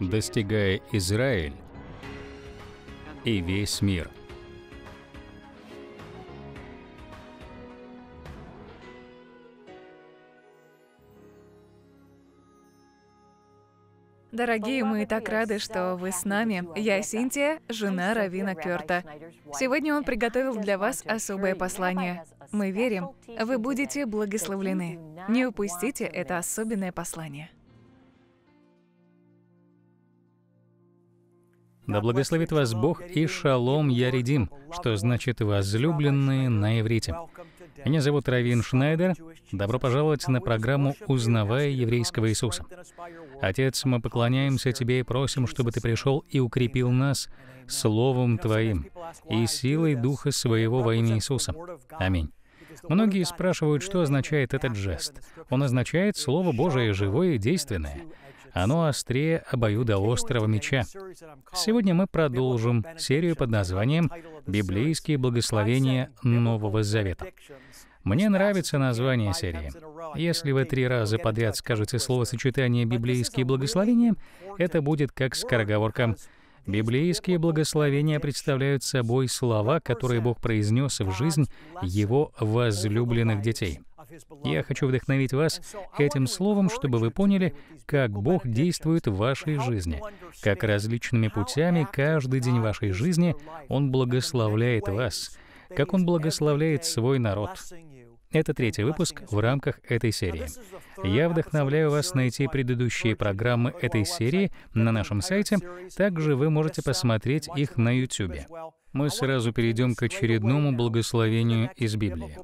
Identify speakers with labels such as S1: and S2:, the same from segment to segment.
S1: достигая Израиль и весь мир.
S2: Дорогие, мы так рады, что вы с нами. Я Синтия, жена Равина Кёрта. Сегодня он приготовил для вас особое послание. Мы верим, вы будете благословлены. Не упустите это особенное послание.
S1: Да благословит вас Бог и шалом яридим, что значит «возлюбленные» на иврите. Меня зовут Равин Шнайдер. Добро пожаловать на программу «Узнавая еврейского Иисуса». Отец, мы поклоняемся Тебе и просим, чтобы Ты пришел и укрепил нас Словом Твоим и силой Духа Своего во имя Иисуса. Аминь. Многие спрашивают, что означает этот жест. Он означает «Слово Божие живое и действенное». Оно острее обоюда обоюдоострого меча. Сегодня мы продолжим серию под названием «Библейские благословения Нового Завета». Мне нравится название серии. Если вы три раза подряд скажете словосочетание «библейские благословения», это будет как скороговорка Библейские благословения представляют собой слова, которые Бог произнес в жизнь Его возлюбленных детей. Я хочу вдохновить вас этим словом, чтобы вы поняли, как Бог действует в вашей жизни, как различными путями каждый день вашей жизни Он благословляет вас, как Он благословляет свой народ. Это третий выпуск в рамках этой серии. Я вдохновляю вас найти предыдущие программы этой серии на нашем сайте, также вы можете посмотреть их на YouTube мы а сразу перейдем к очередному благословению из Библии.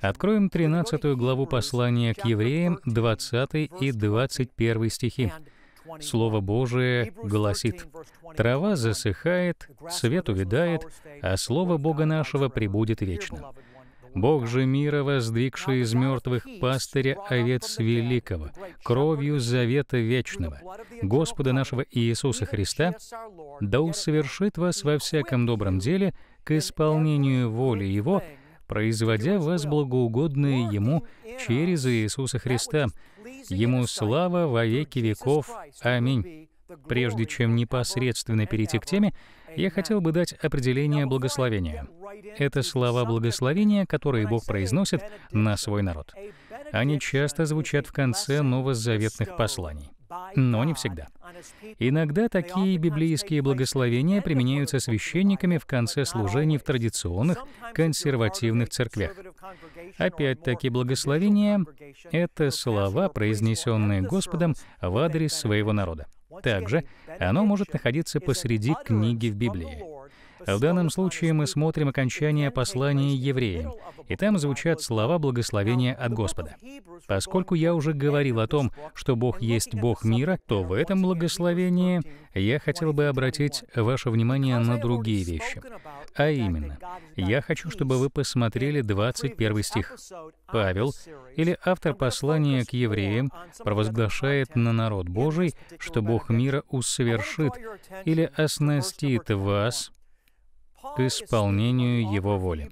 S1: Откроем 13 главу послания к евреям, 20 и 21 стихи. Слово Божие гласит, «Трава засыхает, свет увядает, а Слово Бога нашего пребудет вечно». Бог же мира, воздвигший из мертвых пастыря овец великого, кровью завета вечного, Господа нашего Иисуса Христа, да усовершит вас во всяком добром деле к исполнению воли Его, производя вас благоугодное Ему через Иисуса Христа. Ему слава во веки веков. Аминь. Прежде чем непосредственно перейти к теме, я хотел бы дать определение благословения. Это слова благословения, которые Бог произносит на свой народ. Они часто звучат в конце новозаветных посланий. Но не всегда. Иногда такие библейские благословения применяются священниками в конце служений в традиционных консервативных церквях. Опять-таки благословения — это слова, произнесенные Господом в адрес своего народа. Также оно может находиться посреди книги в Библии. В данном случае мы смотрим окончание послания евреям, и там звучат слова благословения от Господа. Поскольку я уже говорил о том, что Бог есть Бог мира, то в этом благословении я хотел бы обратить ваше внимание на другие вещи. А именно, я хочу, чтобы вы посмотрели 21 стих. Павел, или автор послания к евреям, провозглашает на народ Божий, что Бог мира усовершит или оснастит вас к исполнению Его воли.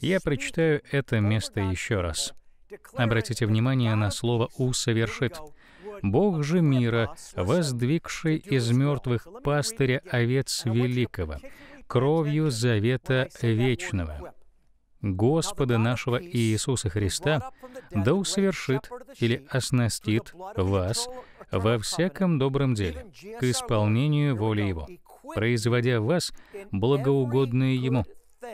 S1: Я прочитаю это место еще раз. Обратите внимание на слово «усовершит». Бог же мира, воздвигший из мертвых пастыря овец великого, кровью завета вечного, Господа нашего Иисуса Христа, да усовершит или оснастит вас во всяком добром деле к исполнению воли Его производя в вас благоугодные Ему.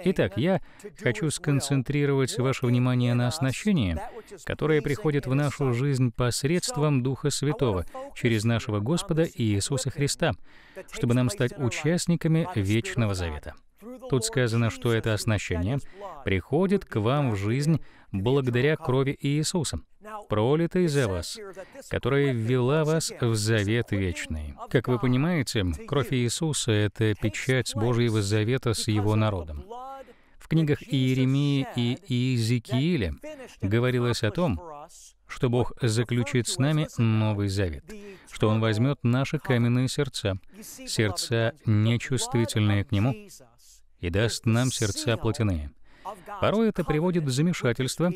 S1: Итак, я хочу сконцентрировать ваше внимание на оснащении, которое приходит в нашу жизнь посредством Духа Святого, через нашего Господа Иисуса Христа, чтобы нам стать участниками Вечного Завета. Тут сказано, что это оснащение приходит к вам в жизнь благодаря крови Иисуса пролитой за вас, которая ввела вас в завет вечный. Как вы понимаете, кровь Иисуса — это печать Божьего завета с Его народом. В книгах Иеремии и Иезекииля говорилось о том, что Бог заключит с нами новый завет, что Он возьмет наши каменные сердца, сердца, нечувствительные к Нему, и даст нам сердца плотяные. Порой это приводит в замешательство,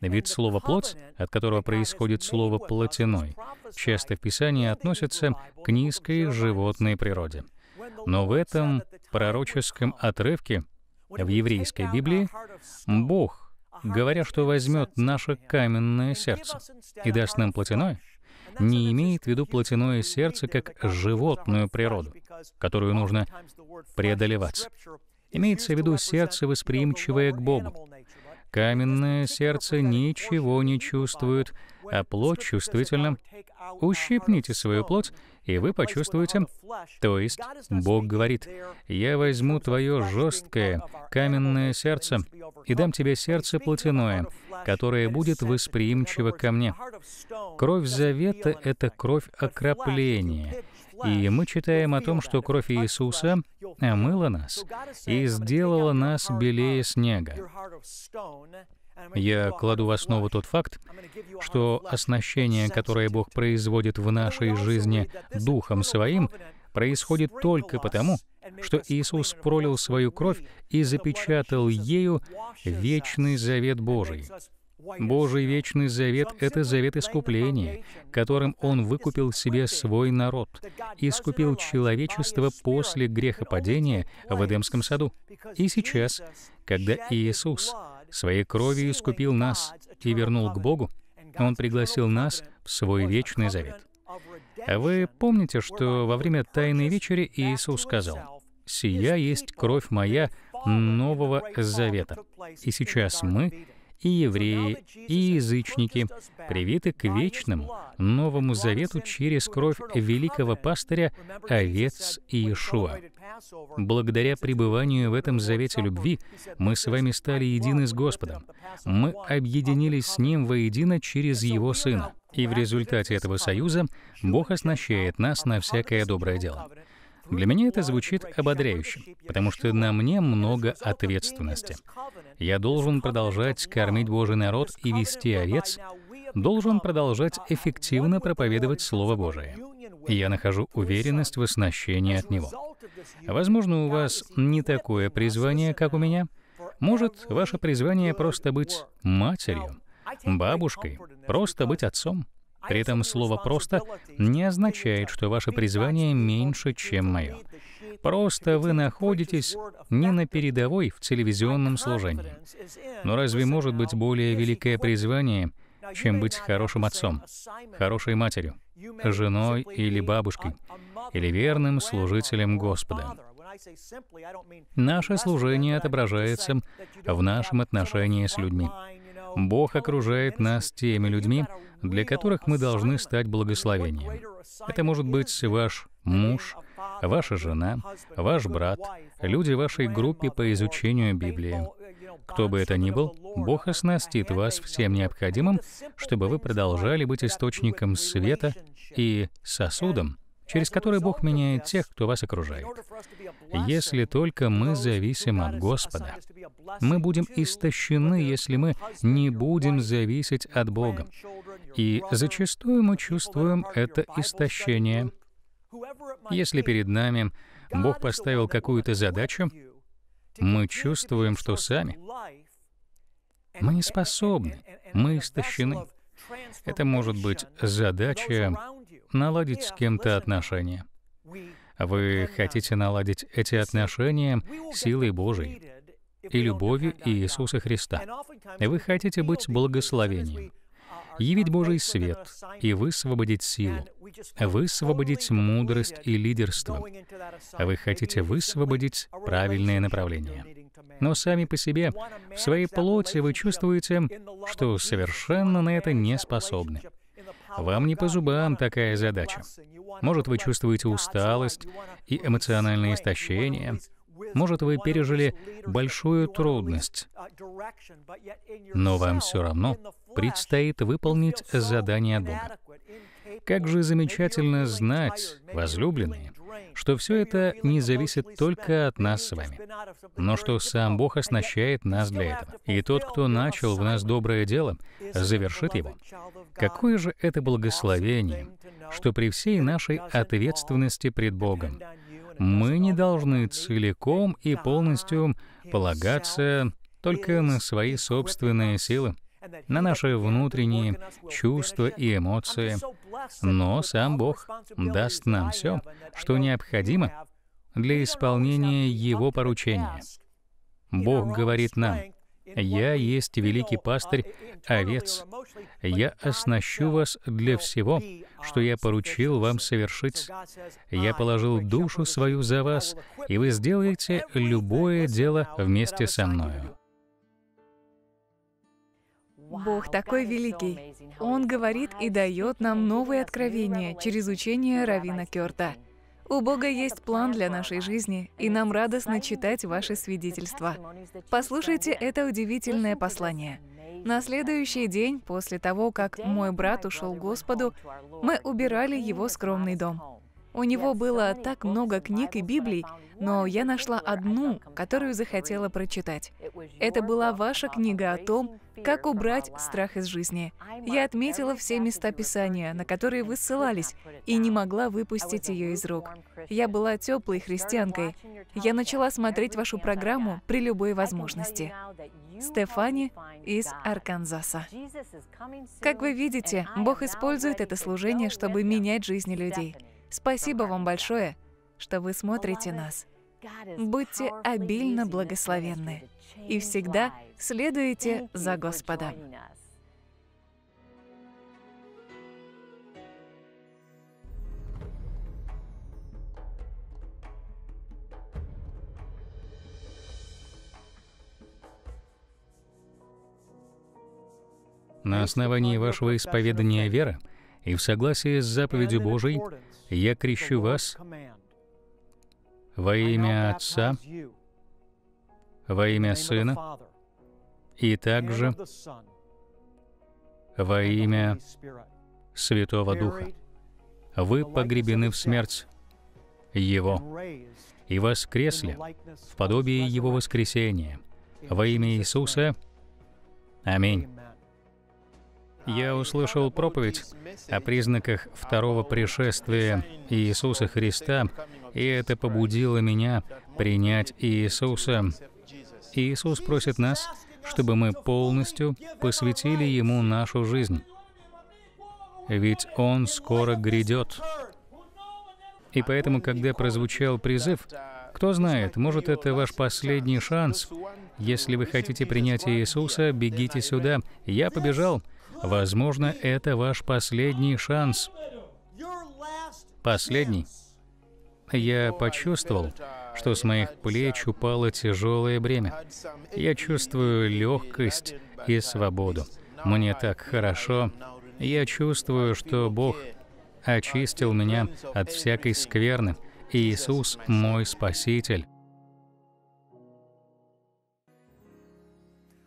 S1: ведь слово «плоть», от которого происходит слово «плотяной», часто в Писании относится к низкой животной природе. Но в этом пророческом отрывке в еврейской Библии Бог, говоря, что возьмет наше каменное сердце и даст нам плотяное, не имеет в виду плотяное сердце как животную природу, которую нужно преодолевать. Имеется в виду сердце, восприимчивое к Богу, Каменное сердце ничего не чувствует, а плоть чувствительна. Ущипните свою плоть, и вы почувствуете. То есть Бог говорит, «Я возьму твое жесткое, каменное сердце и дам тебе сердце плотяное, которое будет восприимчиво ко мне». Кровь завета — это кровь окропления — и мы читаем о том, что кровь Иисуса омыла э, нас и сделала нас белее снега. Я кладу в основу тот факт, что оснащение, которое Бог производит в нашей жизни Духом Своим, происходит только потому, что Иисус пролил свою кровь и запечатал ею вечный завет Божий, Божий вечный завет — это завет искупления, которым Он выкупил себе свой народ, искупил человечество после грехопадения в Эдемском саду. И сейчас, когда Иисус своей кровью искупил нас и вернул к Богу, Он пригласил нас в свой вечный завет. А вы помните, что во время Тайной вечери Иисус сказал, «Сия есть кровь моя нового завета». И сейчас мы и евреи, и язычники привиты к вечному Новому Завету через кровь великого пастыря овец Иешуа. Благодаря пребыванию в этом завете любви мы с вами стали едины с Господом. Мы объединились с Ним воедино через Его Сына. И в результате этого союза Бог оснащает нас на всякое доброе дело. Для меня это звучит ободряюще, потому что на мне много ответственности. Я должен продолжать кормить Божий народ и вести овец, должен продолжать эффективно проповедовать Слово Божие. Я нахожу уверенность в оснащении от Него. Возможно, у вас не такое призвание, как у меня. Может, ваше призвание просто быть матерью, бабушкой, просто быть отцом. При этом слово «просто» не означает, что ваше призвание меньше, чем мое. Просто вы находитесь не на передовой в телевизионном служении. Но разве может быть более великое призвание, чем быть хорошим отцом, хорошей матерью, женой или бабушкой, или верным служителем Господа? Наше служение отображается в нашем отношении с людьми. Бог окружает нас теми людьми, для которых мы должны стать благословением. Это может быть ваш муж, ваша жена, ваш брат, люди вашей группе по изучению Библии. Кто бы это ни был, Бог оснастит вас всем необходимым, чтобы вы продолжали быть источником света и сосудом, через которые Бог меняет тех, кто вас окружает. Если только мы зависим от Господа, мы будем истощены, если мы не будем зависеть от Бога. И зачастую мы чувствуем это истощение. Если перед нами Бог поставил какую-то задачу, мы чувствуем, что сами мы не способны, мы истощены. Это может быть задача наладить с кем-то отношения. Вы хотите наладить эти отношения силой Божией и любовью Иисуса Христа. Вы хотите быть благословением, uh, явить Божий свет и высвободить силу, высвободить мудрость и лидерство. Вы хотите высвободить правильное направление. Но сами по себе, в своей плоти вы чувствуете, что совершенно на это не способны. Вам не по зубам такая задача. Может, вы чувствуете усталость и эмоциональное истощение. Может, вы пережили большую трудность. Но вам все равно предстоит выполнить задание от Бога. Как же замечательно знать, возлюбленные, что все это не зависит только от нас с вами, но что сам Бог оснащает нас для этого. И тот, кто начал в нас доброе дело, завершит его. Какое же это благословение, что при всей нашей ответственности пред Богом мы не должны целиком и полностью полагаться только на свои собственные силы, на наши внутренние чувства и эмоции, но сам Бог даст нам все, что необходимо для исполнения Его поручения. Бог говорит нам, «Я есть великий пастырь овец. Я оснащу вас для всего, что я поручил вам совершить. Я положил душу свою за вас, и вы сделаете любое дело вместе со мною».
S2: Бог такой великий. Он говорит и дает нам новые откровения через учение Равина Керта. У Бога есть план для нашей жизни, и нам радостно читать ваши свидетельства. Послушайте это удивительное послание. На следующий день, после того, как мой oh брат ушел к Господу, мы убирали его скромный дом. У него было так много книг и Библий, но я нашла одну, которую захотела прочитать. Это была ваша книга о том, как убрать страх из жизни. Я отметила все места Писания, на которые вы ссылались, и не могла выпустить ее из рук. Я была теплой христианкой. Я начала смотреть вашу программу при любой возможности. Стефани из Арканзаса. Как вы видите, Бог использует это служение, чтобы менять жизни людей. Спасибо вам большое, что вы смотрите нас. Будьте обильно благословенны и всегда следуйте за Господом.
S1: На основании вашего исповедания веры и в согласии с заповедью Божией я крещу вас во имя Отца, во имя Сына и также во имя Святого Духа. Вы погребены в смерть Его и воскресли в подобии Его воскресения. Во имя Иисуса. Аминь я услышал проповедь о признаках второго пришествия Иисуса Христа, и это побудило меня принять Иисуса. Иисус просит нас, чтобы мы полностью посвятили Ему нашу жизнь. Ведь Он скоро грядет. И поэтому, когда прозвучал призыв, кто знает, может, это ваш последний шанс. Если вы хотите принять Иисуса, бегите сюда. Я побежал. Возможно, это ваш последний шанс. Последний. Я почувствовал, что с моих плеч упало тяжелое бремя. Я чувствую легкость и свободу. Мне так хорошо. Я чувствую, что Бог очистил меня от всякой скверны. Иисус мой Спаситель.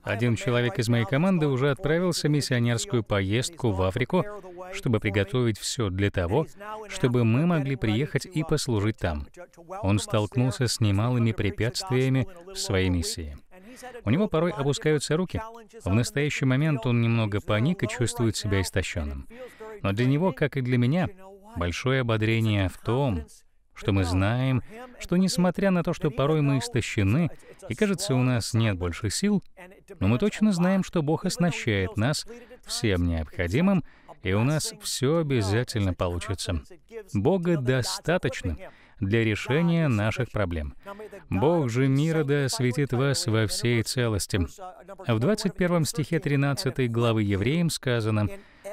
S1: Один человек из моей команды уже отправился в миссионерскую поездку в Африку, чтобы приготовить все для того, чтобы мы могли приехать и послужить там. Он столкнулся с немалыми препятствиями в своей миссии. У него порой опускаются руки. В настоящий момент он немного паник и чувствует себя истощенным. Но для него, как и для меня, большое ободрение в том, что мы знаем, что несмотря на то, что порой мы истощены, и кажется, у нас нет больше сил, но мы точно знаем, что Бог оснащает нас всем необходимым, и у нас все обязательно получится. Бога достаточно для решения наших проблем. Бог же мира да осветит вас во всей целости. В 21 стихе 13 главы Евреям сказано,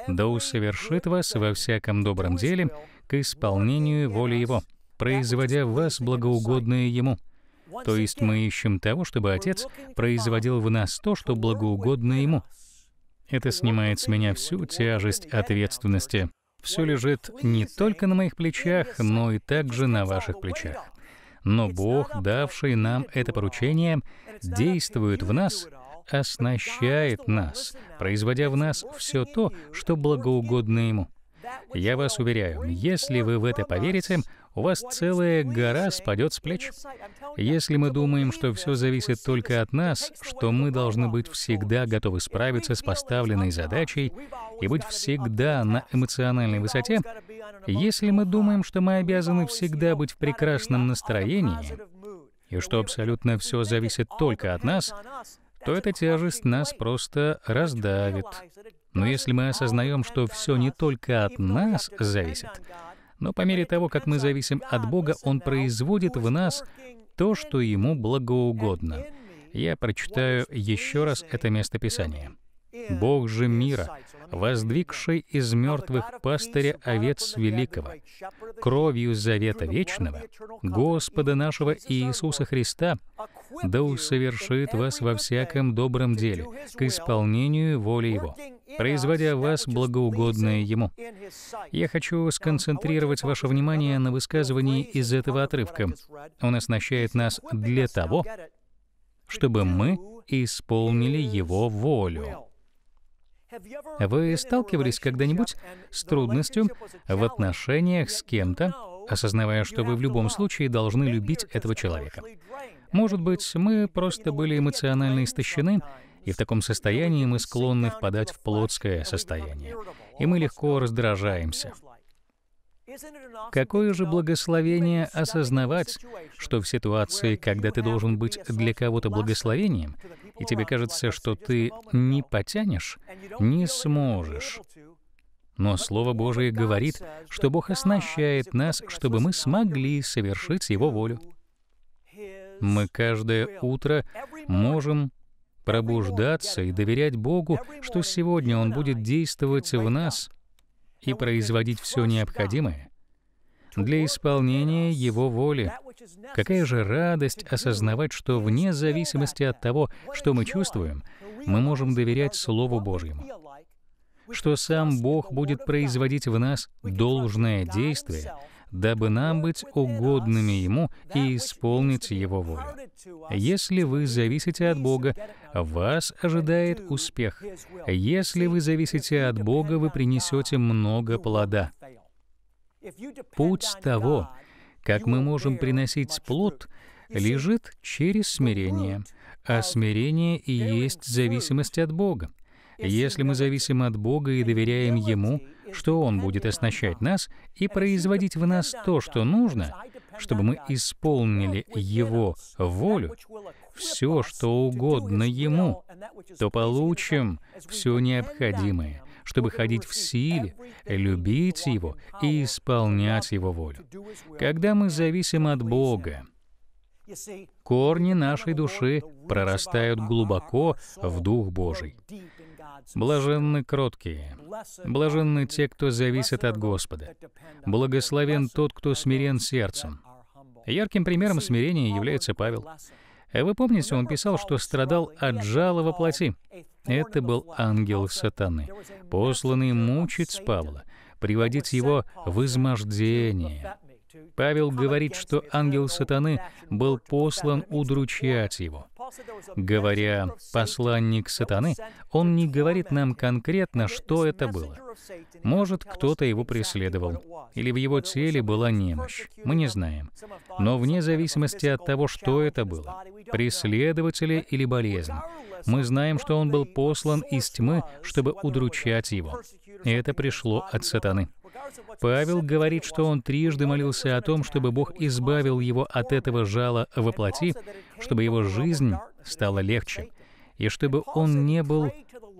S1: «Да усовершит вас во всяком добром деле к исполнению воли Его» производя в вас благоугодное Ему. То есть мы ищем того, чтобы Отец производил в нас то, что благоугодно Ему. Это снимает с меня всю тяжесть ответственности. Все лежит не только на моих плечах, но и также на ваших плечах. Но Бог, давший нам это поручение, действует в нас, оснащает нас, производя в нас все то, что благоугодно Ему. Я вас уверяю, если вы в это поверите, у вас целая гора спадет с плеч. Если мы думаем, что все зависит только от нас, что мы должны быть всегда готовы справиться с поставленной задачей и быть всегда на эмоциональной высоте, если мы думаем, что мы обязаны всегда быть в прекрасном настроении, и что абсолютно все зависит только от нас, то эта тяжесть нас просто раздавит. Но если мы осознаем, что все не только от нас зависит, но по мере того, как мы зависим от Бога, Он производит в нас то, что Ему благоугодно. Я прочитаю еще раз это местописание. «Бог же мира, воздвигший из мертвых пастыря овец великого, кровью завета вечного, Господа нашего Иисуса Христа, да усовершит вас во всяком добром деле, к исполнению воли Его, производя вас благоугодное Ему. Я хочу сконцентрировать ваше внимание на высказывании из этого отрывка. Он оснащает нас для того, чтобы мы исполнили Его волю. Вы сталкивались когда-нибудь с трудностью в отношениях с кем-то, осознавая, что вы в любом случае должны любить этого человека? Может быть, мы просто были эмоционально истощены, и в таком состоянии мы склонны впадать в плотское состояние, и мы легко раздражаемся. Какое же благословение осознавать, что в ситуации, когда ты должен быть для кого-то благословением, и тебе кажется, что ты не потянешь, не сможешь. Но Слово Божие говорит, что Бог оснащает нас, чтобы мы смогли совершить Его волю. Мы каждое утро можем пробуждаться и доверять Богу, что сегодня Он будет действовать в нас, и производить все необходимое для исполнения Его воли. Какая же радость осознавать, что вне зависимости от того, что мы чувствуем, мы можем доверять Слову Божьему, что сам Бог будет производить в нас должное действие, дабы нам быть угодными Ему и исполнить Его волю. Если вы зависите от Бога, вас ожидает успех. Если вы зависите от Бога, вы принесете много плода. Путь того, как мы можем приносить плод, лежит через смирение, а смирение и есть зависимость от Бога. Если мы зависим от Бога и доверяем Ему, что Он будет оснащать нас и производить в нас то, что нужно, чтобы мы исполнили Его волю, все, что угодно Ему, то получим все необходимое, чтобы ходить в силе, любить Его и исполнять Его волю. Когда мы зависим от Бога, корни нашей души прорастают глубоко в Дух Божий. Блаженны кроткие, блаженны те, кто зависит от Господа. Благословен тот, кто смирен сердцем. Ярким примером смирения является Павел. Вы помните, он писал, что страдал от жала во плоти. Это был ангел сатаны, посланный мучить Павла, приводить его в измождение. Павел говорит, что ангел сатаны был послан удручать его. Говоря «посланник сатаны», он не говорит нам конкретно, что это было. Может, кто-то его преследовал, или в его теле была немощь, мы не знаем. Но вне зависимости от того, что это было, преследователи или болезнь, мы знаем, что он был послан из тьмы, чтобы удручать его. И это пришло от сатаны. Павел говорит, что он трижды молился о том, чтобы Бог избавил его от этого жала во плоти, чтобы его жизнь стала легче, и чтобы он не был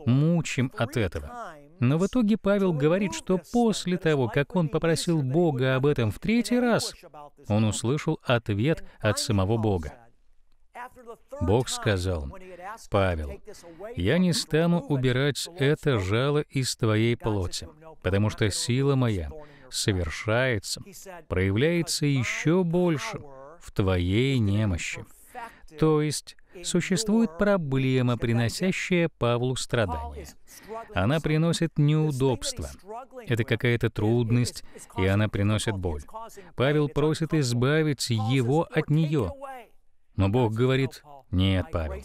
S1: мучим от этого. Но в итоге Павел говорит, что после того, как он попросил Бога об этом в третий раз, он услышал ответ от самого Бога. Бог сказал, Павел, «Я не стану убирать это жало из твоей плоти, потому что сила моя совершается, проявляется еще больше в твоей немощи». То есть существует проблема, приносящая Павлу страдания. Она приносит неудобства. Это какая-то трудность, и она приносит боль. Павел просит избавить его от нее, но Бог говорит, «Нет, Павел,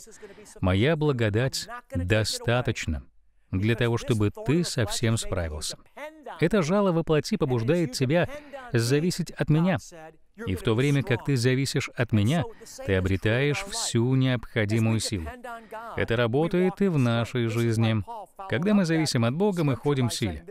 S1: моя благодать достаточно для того, чтобы ты совсем справился». Это жало во плоти побуждает тебя зависеть от меня. И в то время, как ты зависишь от меня, ты обретаешь всю необходимую силу. Это работает и в нашей жизни. Когда мы зависим от Бога, мы ходим в силе.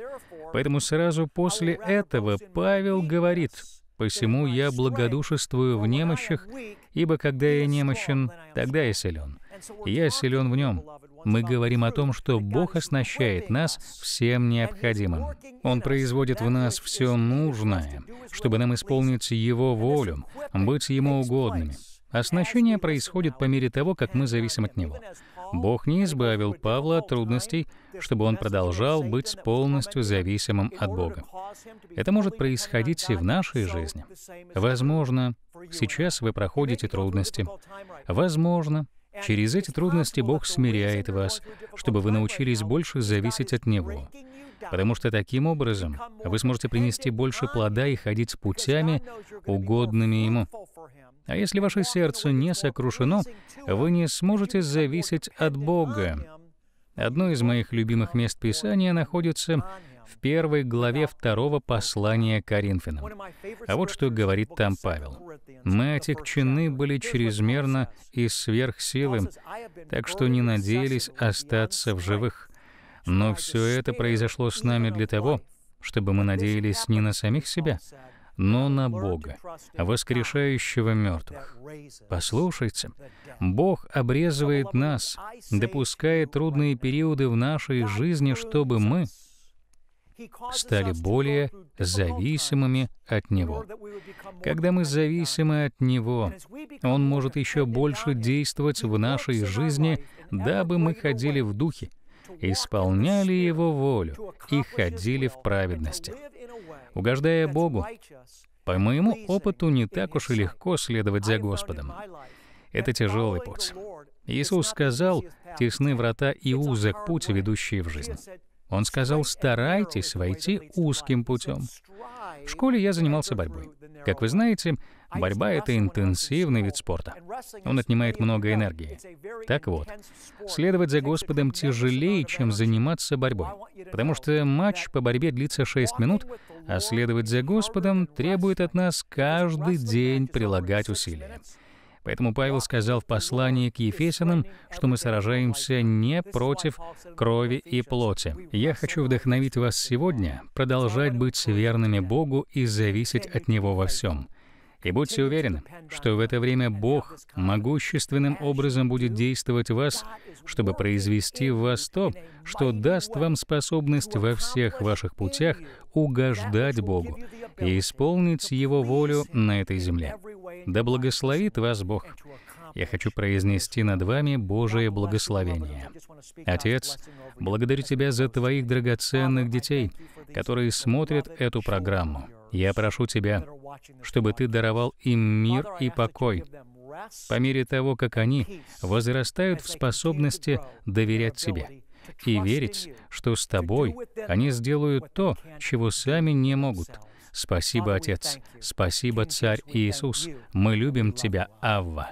S1: Поэтому сразу после этого Павел говорит, «Посему я благодушествую в немощах, Ибо когда я немощен, тогда я силен. Я силен в нем. Мы говорим о том, что Бог оснащает нас всем необходимым. Он производит в нас все нужное, чтобы нам исполнить Его волю, быть Ему угодными. Оснащение происходит по мере того, как мы зависим от Него. Бог не избавил Павла от трудностей, чтобы он продолжал быть полностью зависимым от Бога. Это может происходить и в нашей жизни. Возможно, сейчас вы проходите трудности. Возможно, через эти трудности Бог смиряет вас, чтобы вы научились больше зависеть от Него. Потому что таким образом вы сможете принести больше плода и ходить путями, угодными Ему. А если ваше сердце не сокрушено, вы не сможете зависеть от Бога. Одно из моих любимых мест Писания находится в первой главе второго послания Коринфянам. А вот что говорит там Павел. «Мы отягчены были чрезмерно и сверх силы, так что не надеялись остаться в живых. Но все это произошло с нами для того, чтобы мы надеялись не на самих себя, но на Бога, воскрешающего мертвых. Послушайте, Бог обрезывает нас, допуская трудные периоды в нашей жизни, чтобы мы стали более зависимыми от Него. Когда мы зависимы от Него, Он может еще больше действовать в нашей жизни, дабы мы ходили в духе, исполняли Его волю и ходили в праведности. Угождая Богу, по моему опыту не так уж и легко следовать за Господом. Это тяжелый путь. Иисус сказал, «Тесны врата и узок путь, ведущий в жизнь». Он сказал, старайтесь войти узким путем. В школе я занимался борьбой. Как вы знаете, борьба — это интенсивный вид спорта. Он отнимает много энергии. Так вот, следовать за Господом тяжелее, чем заниматься борьбой, потому что матч по борьбе длится 6 минут, а следовать за Господом требует от нас каждый день прилагать усилия. Поэтому Павел сказал в послании к Ефесянам, что мы сражаемся не против крови и плоти. Я хочу вдохновить вас сегодня продолжать быть верными Богу и зависеть от Него во всем — и будьте уверены, что в это время Бог могущественным образом будет действовать в вас, чтобы произвести в вас то, что даст вам способность во всех ваших путях угождать Богу и исполнить Его волю на этой земле. Да благословит вас Бог. Я хочу произнести над вами Божие благословение. Отец, благодарю Тебя за Твоих драгоценных детей, которые смотрят эту программу. Я прошу Тебя, чтобы Ты даровал им мир и покой, по мере того, как они возрастают в способности доверять Тебе и верить, что с Тобой они сделают то, чего сами не могут. Спасибо, Отец. Спасибо, Царь Иисус. Мы любим Тебя, Авва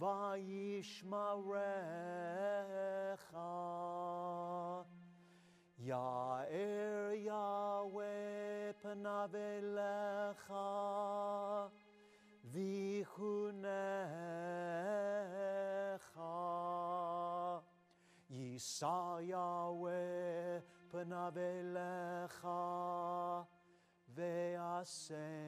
S2: Vayishmarecha. Ya'er Yahweh panav
S1: elecha vichunecha. Yisa
S2: Yahweh panav elecha ve'aseh.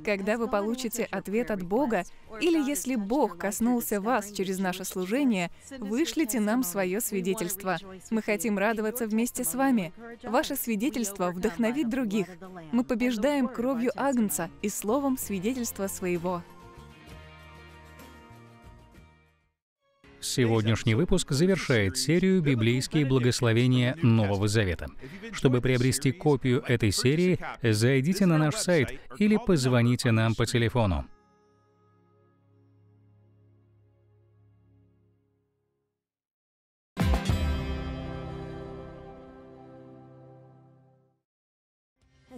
S2: когда вы получите ответ от Бога, или если Бог коснулся вас через наше служение, вышлите нам свое свидетельство. Мы хотим радоваться вместе с вами. Ваше свидетельство вдохновит других. Мы побеждаем кровью Агнца и словом свидетельства своего.
S1: Сегодняшний выпуск завершает серию «Библейские благословения Нового Завета». Чтобы приобрести копию этой серии, зайдите на наш сайт или позвоните нам по телефону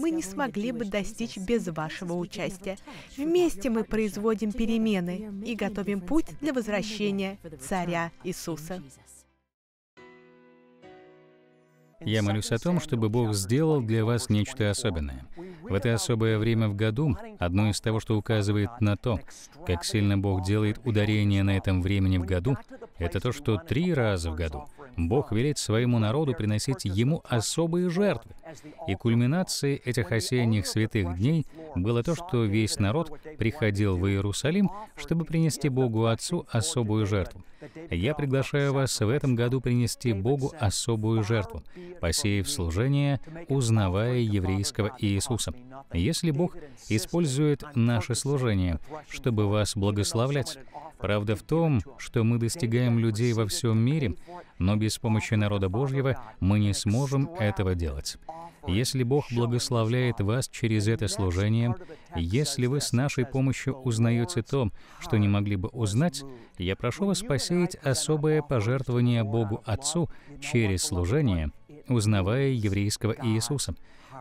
S2: мы не смогли бы достичь без вашего участия. Вместе мы производим перемены и готовим путь для возвращения Царя Иисуса.
S1: Я молюсь о том, чтобы Бог сделал для вас нечто особенное. В это особое время в году одно из того, что указывает на то, как сильно Бог делает ударение на этом времени в году, это то, что три раза в году Бог велит своему народу приносить Ему особые жертвы. И кульминацией этих осенних святых дней было то, что весь народ приходил в Иерусалим, чтобы принести Богу Отцу особую жертву. Я приглашаю вас в этом году принести Богу особую жертву, посеяв служение, узнавая еврейского Иисуса. Если Бог использует наше служение, чтобы вас благословлять, правда в том, что мы достигаем людей во всем мире, но без помощи народа Божьего мы не сможем этого делать если Бог благословляет вас через это служение, если вы с нашей помощью узнаете то, что не могли бы узнать, я прошу вас посеять особое пожертвование Богу Отцу через служение, узнавая еврейского Иисуса.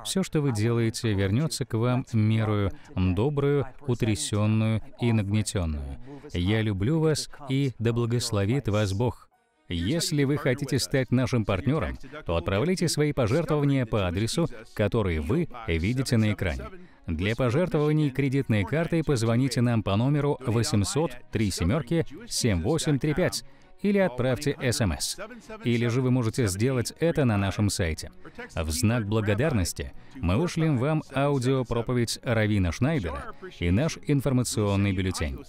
S1: Все, что вы делаете, вернется к вам мерою добрую, утрясенную и нагнетенную. Я люблю вас, и да благословит вас Бог. Если вы хотите стать нашим партнером, то отправляйте свои пожертвования по адресу, который вы видите на экране. Для пожертвований кредитной картой позвоните нам по номеру 800 3 семерки 7835 или отправьте СМС. Или же вы можете сделать это на нашем сайте. В знак благодарности мы ушлем вам аудиопроповедь Равина Шнайдера и наш информационный бюллетень.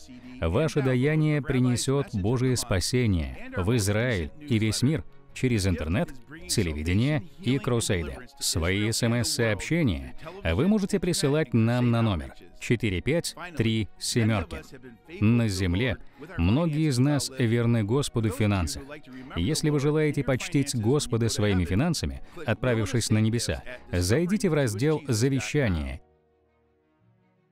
S1: Ваше даяние принесет Божие спасение в Израиль и весь мир – через интернет, телевидение и кросейды. Свои смс-сообщения вы можете присылать нам на номер 453 На земле многие из нас верны Господу в финансах. Если вы желаете почтить Господа своими финансами, отправившись на небеса, зайдите в раздел «Завещание»